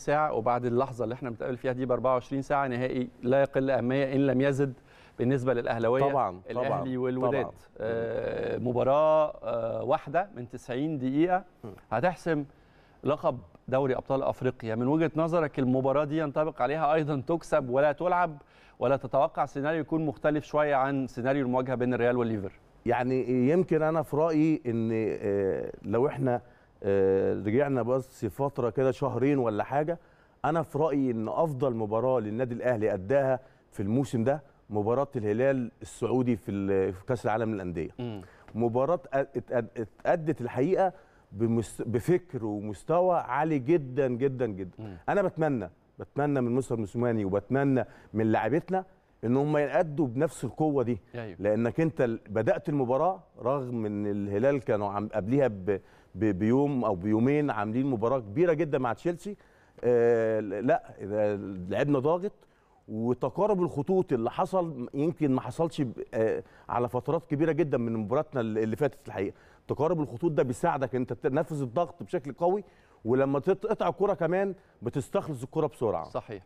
ساعة وبعد اللحظة اللي احنا بنتقابل فيها دي ب 24 ساعة نهائي لا يقل أهمية إن لم يزد بالنسبة للأهلاوية طبعا الأهلي والوداد طبعاً. آه مباراة آه واحدة من 90 دقيقة هتحسم لقب دوري أبطال أفريقيا من وجهة نظرك المباراة دي ينطبق عليها أيضا تكسب ولا تلعب ولا تتوقع سيناريو يكون مختلف شوية عن سيناريو المواجهة بين الريال والليفر يعني يمكن أنا في رأيي أن آه، لو احنا آه، رجعنا بس فتره كده شهرين ولا حاجه انا في رايي ان افضل مباراه للنادي الاهلي اداها في الموسم ده مباراه الهلال السعودي في كاس العالم للانديه مباراه اتادت الحقيقه بفكر ومستوى عالي جدا جدا جدا انا بتمنى بتمنى من مستر موسيماني وبتمنى من لاعبتنا ان هم يأدوا بنفس القوه دي أيوه. لانك انت بدات المباراه رغم ان الهلال كانوا عم قبليها بيوم او بيومين عاملين مباراه كبيره جدا مع تشيلسي آه لا لعبنا ضاغط وتقارب الخطوط اللي حصل يمكن ما حصلش آه، على فترات كبيره جدا من مباراتنا اللي فاتت الحقيقه تقارب الخطوط ده بيساعدك انت تنفذ الضغط بشكل قوي ولما تقطع الكره كمان بتستخلص الكره بسرعه صحيح